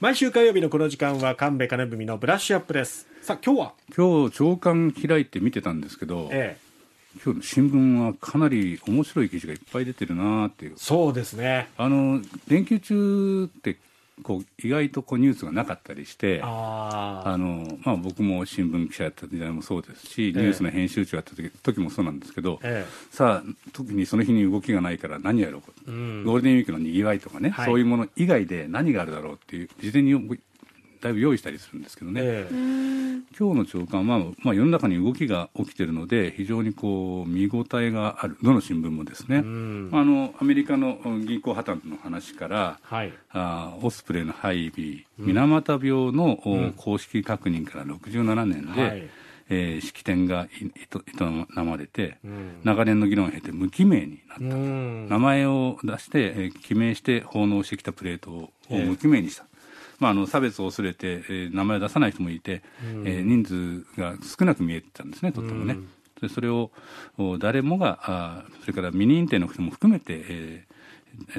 毎週火曜日のこの時間は神戸金文のブラッシュアップですさあ今日は今日朝刊開いて見てたんですけど、ええ、今日の新聞はかなり面白い記事がいっぱい出てるなっていうそうですねあの連休中ってこう意外とこうニュースがなかったりしてあの、まあ、僕も新聞記者やった時代もそうですし、ニュースの編集長やった時時もそうなんですけど、ええ、さあ特にその日に動きがないから何やろう、うん、ゴールデンウィークのにぎわいとかね、はい、そういうもの以外で何があるだろうっていう事前にだいぶ用意したりするんですけどね、えー、今日の朝刊は、まあ、世の中に動きが起きているので非常にこう見応えがあるどの新聞もですね、あのアメリカの銀行破綻の話から、はい、あオスプレイの配備、水俣病の、公式確認から67年で、はいえー、式典が営まれて、うん、長年の議論を経て無記名になったうん、名前を出して、えー、記名して奉納してきたプレートを無記名にした、まあ、あの差別を恐れて、えー、名前を出さない人もいて、えー、人数が少なく見えてたんですね、とってもね。でそれを誰もがあ、それから未認定の人も含めて、えー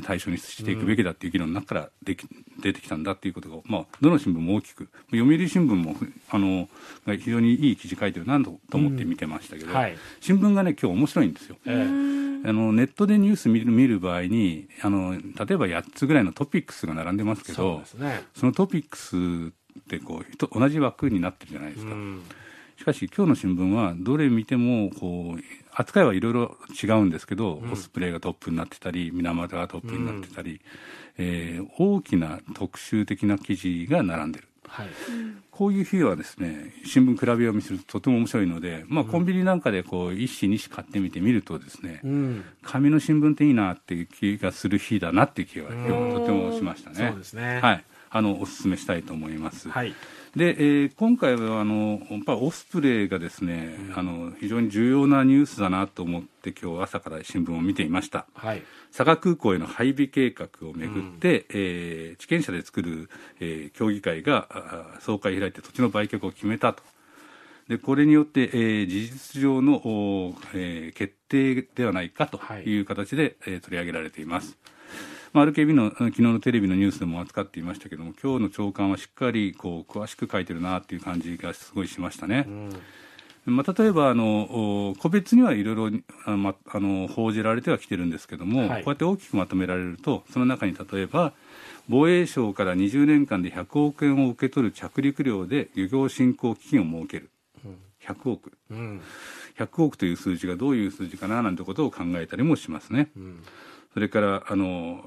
対象にしていくべきだっていう議論の中からでき出てきたんだっていうことが、まあ、どの新聞も大きく読売新聞もあの非常にいい記事書いてるなと思って見てましたけど、はい、新聞がね今日面白いんですよ。えーあのネットでニュース見る見る場合にあの例えば8つぐらいのトピックスが並んでますけどそ、ね,、のトピックスってこう同じ枠になってるじゃないですか。しかし今日の新聞はどれ見てもこう扱いはいろいろ違うんですけど、うん、コスプレがトップになってたり水俣がトップになってたり、うん、えー、大きな特集的な記事が並んでる。はい、こういう日はですね新聞比べ読みするととても面白いので、まあ、コンビニなんかでこう1紙2紙買ってみてみるとですね、うん、紙の新聞っていいなっていう気がする日だなっていう気は今日とてもしましたね。そうですねはいあのお勧めしたいと思います。はいで、えー、今回はあのやっぱオスプレイがですね、うん、あの非常に重要なニュースだなと思って今日朝から新聞を見ていました、はい、佐賀空港への配備計画をめぐって、うん、えー、地権者で作る、えー、協議会が総会開いて土地の売却を決めたとでこれによって、えー、事実上のお、えー、決定ではないかという形で、はい、えー、取り上げられています。うんまあ、RKB の昨日のテレビのニュースでも扱っていましたけども今日の長官はしっかりこう詳しく書いてるなっていう感じがすごいしましたね。うん、まあ、例えばあの個別にはいろいろあ、まあの報じられてはきてるんですけども、はい、こうやって大きくまとめられるとその中に例えば防衛省から20年間で100億円を受け取る着陸料で漁業振興基金を設ける、100億、うん、100億という数字がどういう数字かななんてことを考えたりもしますね。うんそれからあの、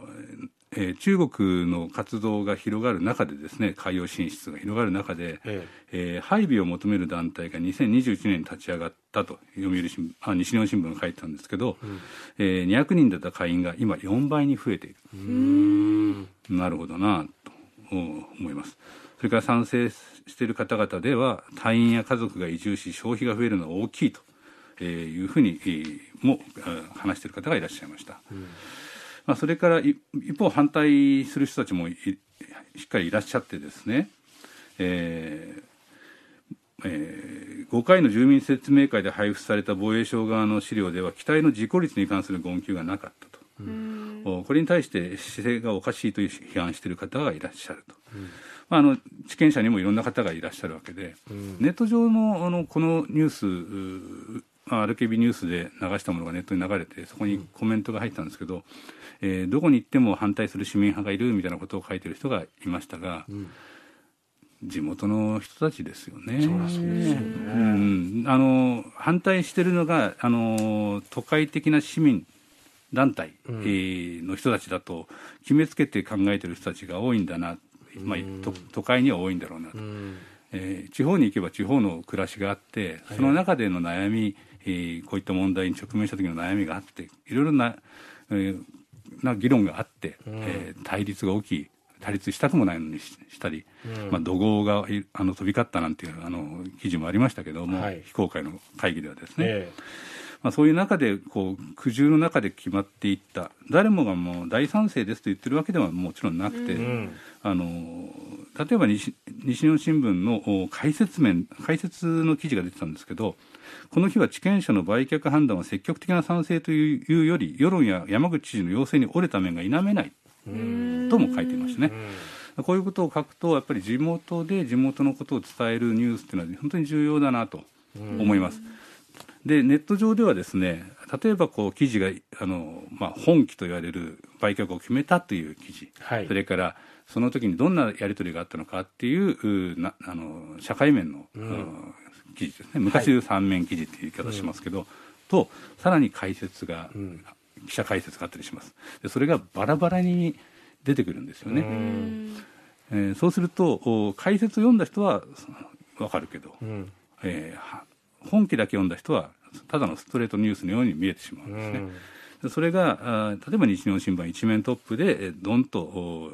えー、中国の活動が広がる中でですね海洋進出が広がる中で、えええー、配備を求める団体が2021年に立ち上がったと読売新あ西日本新聞が書いてたんですけど、うん、えー、200人だった会員が今4倍に増えているなるほどなと思います。それから賛成している方々では隊員や家族が移住し消費が増えるのは大きいと、えー、いうふうに、えー、も話している方がいらっしゃいました。うん、まあ、それから一方反対する人たちもしっかりいらっしゃってですね、えーえー、5回の住民説明会で配布された防衛省側の資料では機体の事故率に関する言及がなかったと、うん、これに対して姿勢がおかしいという批判している方がいらっしゃると、うん、まあ、あの地権者にもいろんな方がいらっしゃるわけで、うん、ネット上のあのこのニュース RKB ニュースで流したものがネットに流れてそこにコメントが入ったんですけど、うん、えー、どこに行っても反対する市民派がいるみたいなことを書いてる人がいましたが、うん、地元の人たちですよね。そうですね、あの反対してるのがあの都会的な市民団体、うん、えー、の人たちだと決めつけて考えてる人たちが多いんだな、まあ、都会には多いんだろうなと。えー、地方に行けば地方の暮らしがあってその中での悩みえこういった問題に直面した時の悩みがあっていろいろな,、えな議論があって、え対立が起き対立したくもないのにしたり、うん、まあ、怒号があの飛び交ったなんていうあの記事もありましたけども、はい、非公開の会議ではですね、えー、まあ、そういう中でこう苦渋の中で決まっていった誰もがもう大賛成ですと言ってるわけではもちろんなくて、うん、あの例えば西西日本新聞の解説面解説の記事が出てたんですけどこの日は地権者の売却判断は積極的な賛成というより世論や山口知事の要請に折れた面が否めないとも書いていましたね。こういうことを書くとやっぱり地元で地元のことを伝えるニュースというのは本当に重要だなと思います。でネット上ではですね例えばこう記事があの、まあ、本気と言われる売却を決めたという記事、はい、それからその時にどんなやり取りがあったのかっていうなあの社会面の、うん、記事ですね昔で三面記事っていう言い方しますけど、はい、とさらに解説が、うん、記者解説があったりしますでそれがバラバラに出てくるんですよね、えー、そうすると解説を読んだ人はわかるけど、うん、えー、本気だけ読んだ人はただのストレートニュースのように見えてしまうんですね。それが例えば日日新聞一面トップでどんと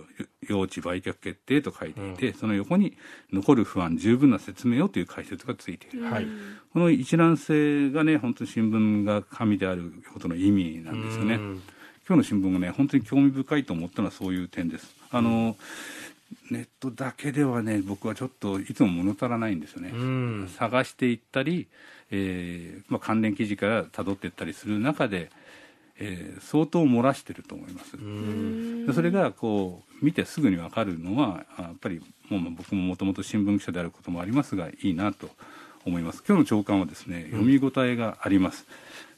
用地売却決定と書いていて、うん、その横に残る不安十分な説明をという解説がついている、はい、この一覧性がね本当に新聞が神であることの意味なんですよね。今日の新聞がね本当に興味深いと思ったのはそういう点です。あの、ネットだけではね僕はちょっといつも物足らないんですよね、うん、探していったり、えーまあ、関連記事からたどっていったりする中でえー、相当漏らしてると思いますそれがこう見てすぐに分かるのはやっぱりもう僕ももともと新聞記者であることもありますがいいなと思います今日の朝刊はですね読み応えがあります、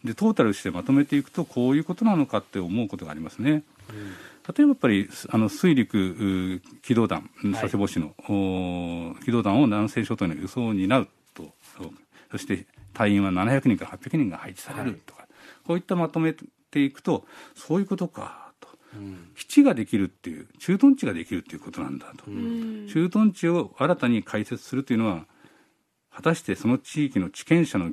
うん、でトータルしてまとめていくとこういうことなのかって思うことがありますね、うん、例えばやっぱりあの水陸機動団佐世保市の、はい、機動団を南西諸島の輸送を担うとそして隊員は700人から800人が配置されるとか、はいこういったまとめていくとそういうことかと、うん、基地ができるっていう駐屯地ができるっていうことなんだと、うん、駐屯地を新たに開設するというのは果たしてその地域の地権者の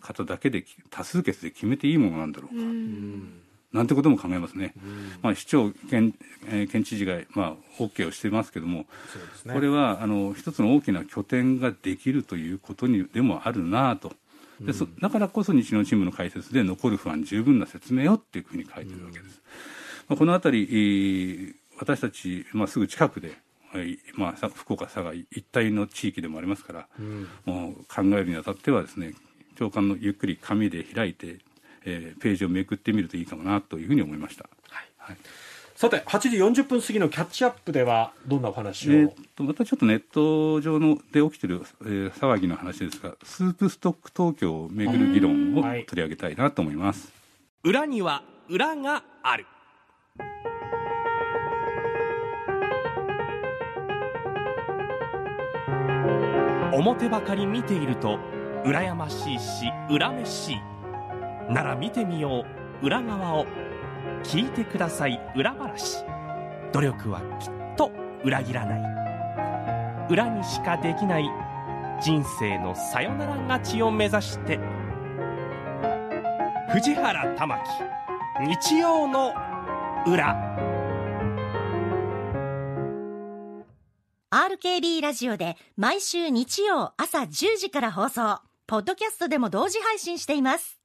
方だけで多数決で決めていいものなんだろうか。うんなんてことも考えますね、うん、まあ、市長県、えー、県知事が、まあ、OK をしてますけども、ね、これはあの一つの大きな拠点ができるということにでもあるなとでそだからこそ日論新聞の解説で残る不安十分な説明をっていうふうに書いてるわけです、まあ、この辺り私たち、まあ、すぐ近くでまあ、福岡佐賀一帯の地域でもありますから、うん、もう考えるにあたってはですね長官のゆっくり紙で開いて、えー、ページをめくってみるといいかもなというふうに思いました。はい、はいさて8時40分過ぎのキャッチアップではどんなお話を、えー、とまたちょっとネット上ので起きてる、えー、騒ぎの話ですがスープストック東京をめぐる議論を取り上げたいなと思います、はい、裏には裏がある表ばかり見ていると羨ましいし恨めしいなら見てみよう裏側を聞いてください裏話努力はきっと裏切らない裏にしかできない人生のさよなら勝ちを目指して藤原玉木日曜の裏 RKB ラジオで毎週日曜朝10時から放送ポッドキャストでも同時配信しています